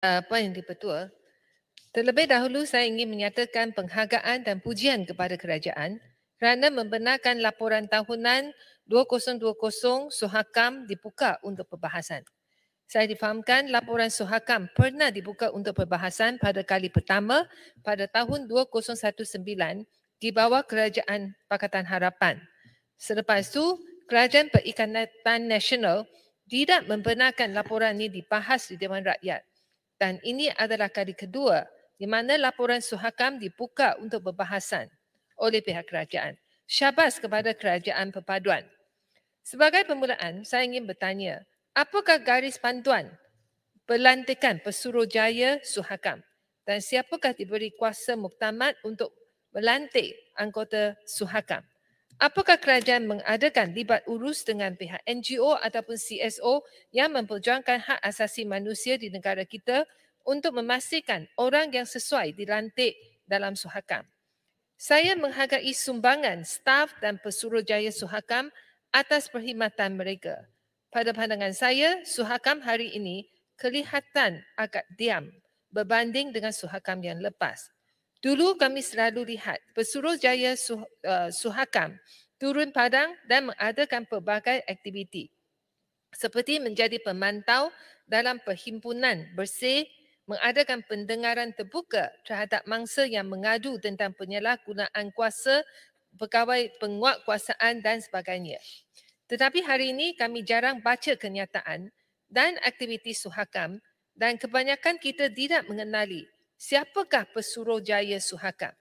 apa yang dipetua. Terlebih dahulu saya ingin menyatakan penghargaan dan pujian kepada kerajaan kerana membenarkan laporan tahunan 2020 Suhakam dibuka untuk perbahasan. Saya difahamkan laporan Suhakam pernah dibuka untuk perbahasan pada kali pertama pada tahun 2019 di bawah Kerajaan Pakatan Harapan. Selepas itu, Kerajaan Perikanan Nasional tidak membenarkan laporan ini dibahas di Dewan Rakyat dan ini adalah kali kedua di mana laporan suhakam dibuka untuk perbahasan oleh pihak kerajaan. Syabas kepada kerajaan perpaduan. Sebagai permulaan, saya ingin bertanya, apakah garis panduan pelantikan pesuruh jaya suhakam dan siapakah diberi kuasa muktamad untuk melantik anggota suhakam? Apakah kerajaan mengadakan libat urus dengan pihak NGO ataupun CSO yang memperjuangkan hak asasi manusia di negara kita untuk memastikan orang yang sesuai dilantik dalam suhakam? Saya menghargai sumbangan staf dan pesuruhjaya suhakam atas perkhidmatan mereka. Pada pandangan saya, suhakam hari ini kelihatan agak diam berbanding dengan suhakam yang lepas. Dulu kami selalu lihat pesuruh jaya uh, Suhakam turun padang dan mengadakan pelbagai aktiviti. Seperti menjadi pemantau dalam perhimpunan bersih, mengadakan pendengaran terbuka terhadap mangsa yang mengadu tentang penyalahgunaan kuasa, pegawai penguat dan sebagainya. Tetapi hari ini kami jarang baca kenyataan dan aktiviti Suhakam dan kebanyakan kita tidak mengenali siapakah pesuruh jaya Suhaka?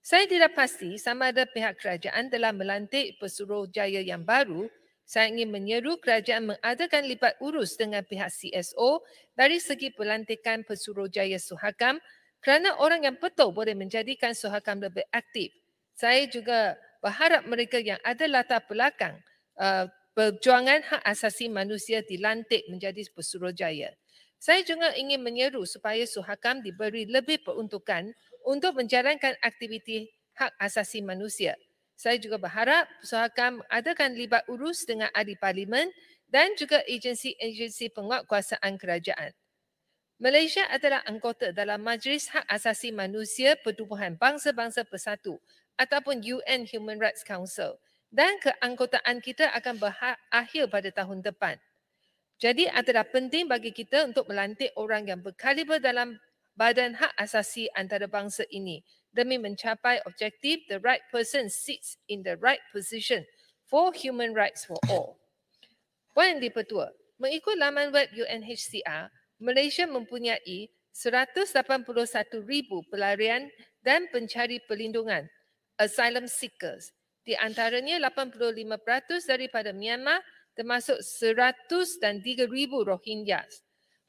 Saya tidak pasti sama ada pihak kerajaan telah melantik pesuruh jaya yang baru. Saya ingin menyeru kerajaan mengadakan lipat urus dengan pihak CSO dari segi pelantikan pesuruh jaya Suhakam kerana orang yang betul boleh menjadikan Suhakam lebih aktif. Saya juga berharap mereka yang ada latar belakang uh, perjuangan hak asasi manusia dilantik menjadi pesuruh jaya. Saya juga ingin menyeru supaya Suhakam diberi lebih peruntukan untuk menjalankan aktiviti hak asasi manusia. Saya juga berharap Suhakam adakan libat urus dengan ahli parlimen dan juga agensi-agensi penguatkuasaan kerajaan. Malaysia adalah anggota dalam Majlis Hak Asasi Manusia Pertubuhan Bangsa-Bangsa Bersatu ataupun UN Human Rights Council dan keanggotaan kita akan berakhir pada tahun depan. Jadi antara penting bagi kita untuk melantik orang yang berkaliber dalam badan hak asasi antarabangsa ini demi mencapai objektif the right person sits in the right position for human rights for all. Puan Yang Dipertua, mengikut laman web UNHCR, Malaysia mempunyai 181,000 pelarian dan pencari perlindungan, asylum seekers. Di antaranya 85% daripada Myanmar termasuk dan 103,000 Rohingya.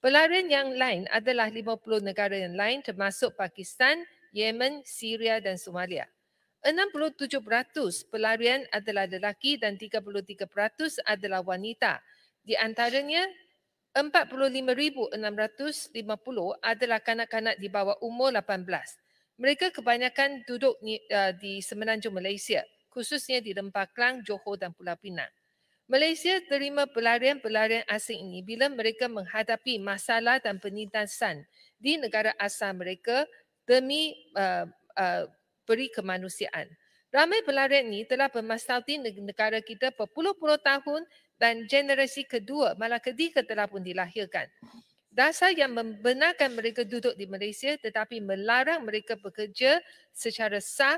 Pelarian yang lain adalah 50 negara yang lain termasuk Pakistan, Yemen, Syria dan Somalia. 67% pelarian adalah lelaki dan 33% adalah wanita. Di antaranya 45,650 adalah kanak-kanak di bawah umur 18. Mereka kebanyakan duduk eh, di, semenanjung Malaysia, khususnya di Rempah Klang, Johor dan Pulau Pinang. Malaysia terima pelarian-pelarian asing ini bila mereka menghadapi masalah dan penindasan di negara asal mereka demi uh, uh, beri kemanusiaan. Ramai pelarian ini telah bermasal di negara kita berpuluh-puluh tahun dan generasi kedua malah ketiga telah pun dilahirkan. Dasar yang membenarkan mereka duduk di Malaysia tetapi melarang mereka bekerja secara sah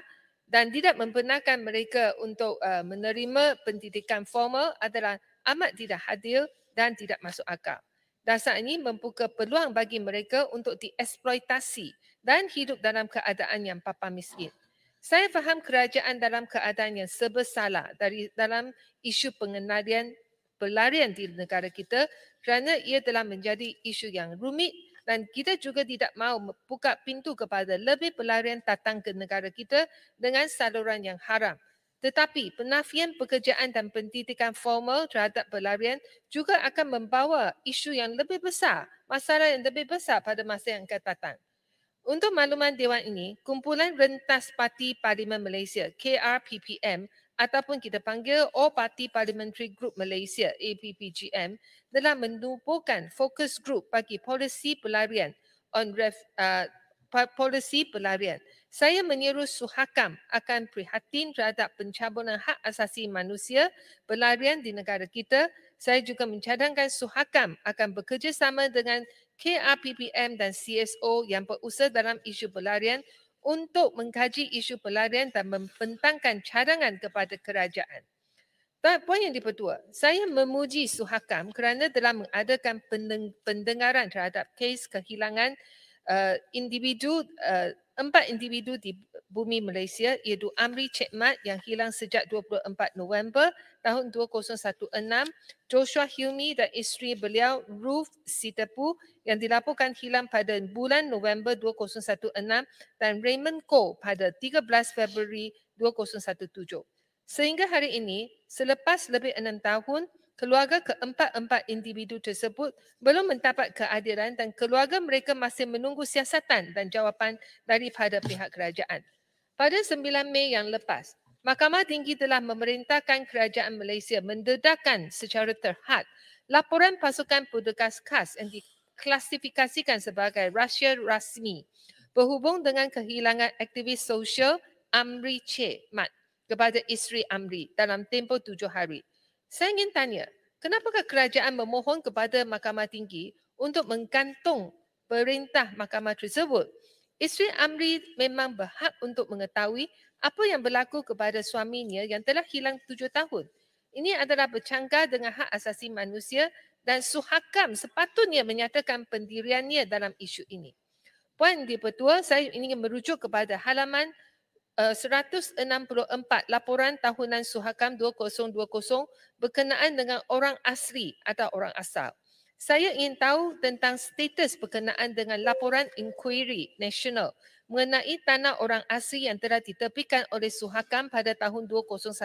dan tidak membenarkan mereka untuk uh, menerima pendidikan formal adalah amat tidak adil dan tidak masuk akal. Dasar ini membuka peluang bagi mereka untuk dieksploitasi dan hidup dalam keadaan yang papa miskin. Saya faham kerajaan dalam keadaan yang sebesalah dari dalam isu pengenalian pelarian di negara kita kerana ia telah menjadi isu yang rumit dan kita juga tidak mahu membuka pintu kepada lebih pelarian datang ke negara kita dengan saluran yang haram. Tetapi penafian pekerjaan dan pendidikan formal terhadap pelarian juga akan membawa isu yang lebih besar, masalah yang lebih besar pada masa yang akan datang. Untuk makluman Dewan ini, Kumpulan Rentas Parti Parlimen Malaysia, KRPPM, ataupun kita panggil All Party Parliamentary Group Malaysia APPGM telah menubuhkan fokus group bagi polisi pelarian on ref, uh, polisi pelarian. Saya menyeru Suhakam akan prihatin terhadap pencabulan hak asasi manusia pelarian di negara kita. Saya juga mencadangkan Suhakam akan bekerjasama dengan KRPPM dan CSO yang berusaha dalam isu pelarian untuk mengkaji isu pelarian dan membentangkan cadangan kepada kerajaan. Dan poin yang dipertua, saya memuji Suhakam kerana telah mengadakan pendengaran terhadap kes kehilangan uh, individu uh, empat individu di bumi Malaysia iaitu Amri Cik Mat yang hilang sejak 24 November tahun 2016, Joshua Hilmi dan isteri beliau Ruth Sitapu yang dilaporkan hilang pada bulan November 2016 dan Raymond Koh pada 13 Februari 2017. Sehingga hari ini, selepas lebih enam tahun, keluarga keempat-empat individu tersebut belum mendapat keadilan dan keluarga mereka masih menunggu siasatan dan jawapan daripada pihak kerajaan. Pada 9 Mei yang lepas, Mahkamah Tinggi telah memerintahkan kerajaan Malaysia mendedahkan secara terhad laporan pasukan Pudukas KAS yang diklasifikasikan sebagai Rusia rasmi berhubung dengan kehilangan aktivis sosial Amri Che Mat kepada isteri Amri dalam tempoh tujuh hari. Saya ingin tanya, kenapakah kerajaan memohon kepada Mahkamah Tinggi untuk menggantung perintah Mahkamah tersebut Isteri Amri memang berhak untuk mengetahui apa yang berlaku kepada suaminya yang telah hilang tujuh tahun. Ini adalah bercanggah dengan hak asasi manusia dan suhakam sepatutnya menyatakan pendiriannya dalam isu ini. Puan di Dipertua, saya ingin merujuk kepada halaman 164 eh, laporan tahunan suhakam 2020 berkenaan dengan orang asli atau orang asal. Saya ingin tahu tentang status berkenaan dengan laporan inquiry nasional mengenai tanah orang asli yang telah ditepikan oleh Suhakam pada tahun 2013.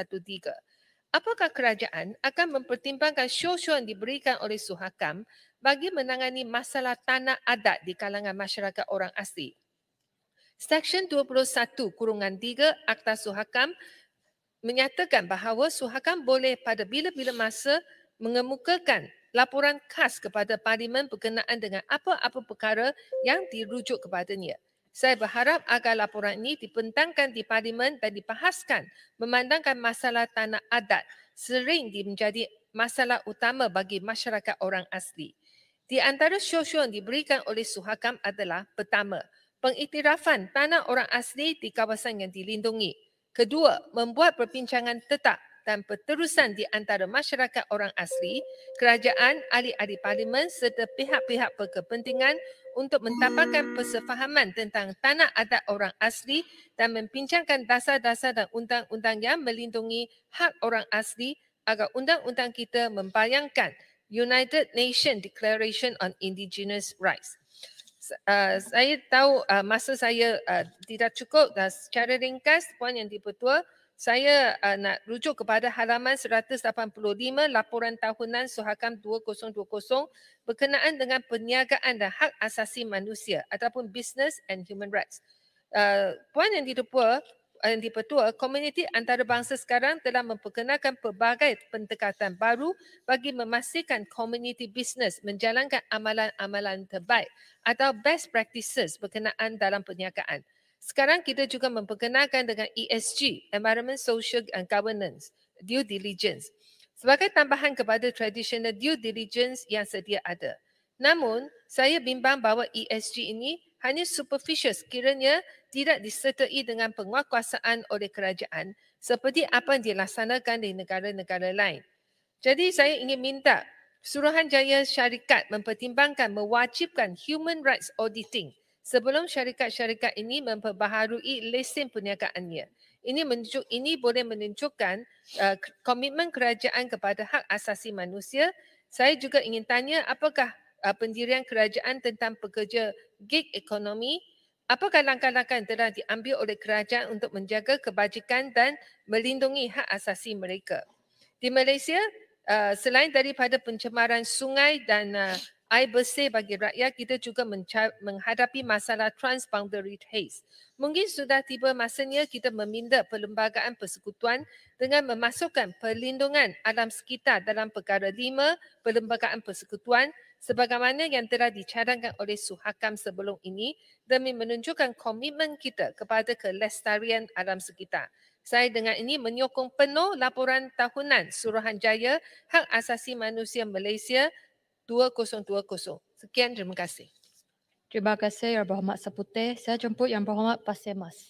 Apakah kerajaan akan mempertimbangkan syur-syur yang diberikan oleh Suhakam bagi menangani masalah tanah adat di kalangan masyarakat orang asli? Seksyen 21 kurungan 3 Akta Suhakam menyatakan bahawa Suhakam boleh pada bila-bila masa mengemukakan laporan khas kepada parlimen berkenaan dengan apa-apa perkara yang dirujuk kepadanya. Saya berharap agar laporan ini dipentangkan di parlimen dan dibahaskan memandangkan masalah tanah adat sering menjadi masalah utama bagi masyarakat orang asli. Di antara syosyo yang diberikan oleh Suhakam adalah pertama, pengiktirafan tanah orang asli di kawasan yang dilindungi. Kedua, membuat perbincangan tetap perkhidmatan berterusan di antara masyarakat orang asli, kerajaan, ahli-ahli parlimen serta pihak-pihak berkepentingan untuk mentapakan persefahaman tentang tanah adat orang asli dan mempincangkan dasar-dasar dan undang-undang yang melindungi hak orang asli agar undang-undang kita membayangkan United Nations Declaration on Indigenous Rights. Uh, saya tahu uh, masa saya uh, tidak cukup dan secara ringkas puan yang dipertua saya uh, nak rujuk kepada halaman 185 laporan tahunan Suhakam 2020 berkenaan dengan perniagaan dan hak asasi manusia ataupun business and human rights. Uh, Puan yang ditupa uh, yang dipertua, komuniti antarabangsa sekarang telah memperkenalkan pelbagai pendekatan baru bagi memastikan komuniti bisnes menjalankan amalan-amalan terbaik atau best practices berkenaan dalam perniagaan. Sekarang kita juga memperkenalkan dengan ESG, Environment, Social and Governance, Due Diligence. Sebagai tambahan kepada traditional due diligence yang sedia ada. Namun, saya bimbang bahawa ESG ini hanya superficial sekiranya tidak disertai dengan penguatkuasaan oleh kerajaan seperti apa yang dilaksanakan di negara-negara lain. Jadi saya ingin minta Suruhanjaya Syarikat mempertimbangkan mewajibkan human rights auditing sebelum syarikat-syarikat ini memperbaharui lesen perniagaannya. Ini menunjuk ini boleh menunjukkan uh, komitmen kerajaan kepada hak asasi manusia. Saya juga ingin tanya apakah uh, pendirian kerajaan tentang pekerja gig ekonomi Apakah langkah-langkah yang telah diambil oleh kerajaan untuk menjaga kebajikan dan melindungi hak asasi mereka? Di Malaysia, uh, selain daripada pencemaran sungai dan uh, air bersih bagi rakyat, kita juga menghadapi masalah transboundary haze. Mungkin sudah tiba masanya kita meminda perlembagaan persekutuan dengan memasukkan perlindungan alam sekitar dalam perkara lima perlembagaan persekutuan sebagaimana yang telah dicadangkan oleh Suhakam sebelum ini demi menunjukkan komitmen kita kepada kelestarian alam sekitar. Saya dengan ini menyokong penuh laporan tahunan Suruhanjaya Hak Asasi Manusia Malaysia 2020. Sekian, terima kasih. Terima kasih, Yang Berhormat Saputeh. Saya jemput Yang Berhormat Pasir Mas.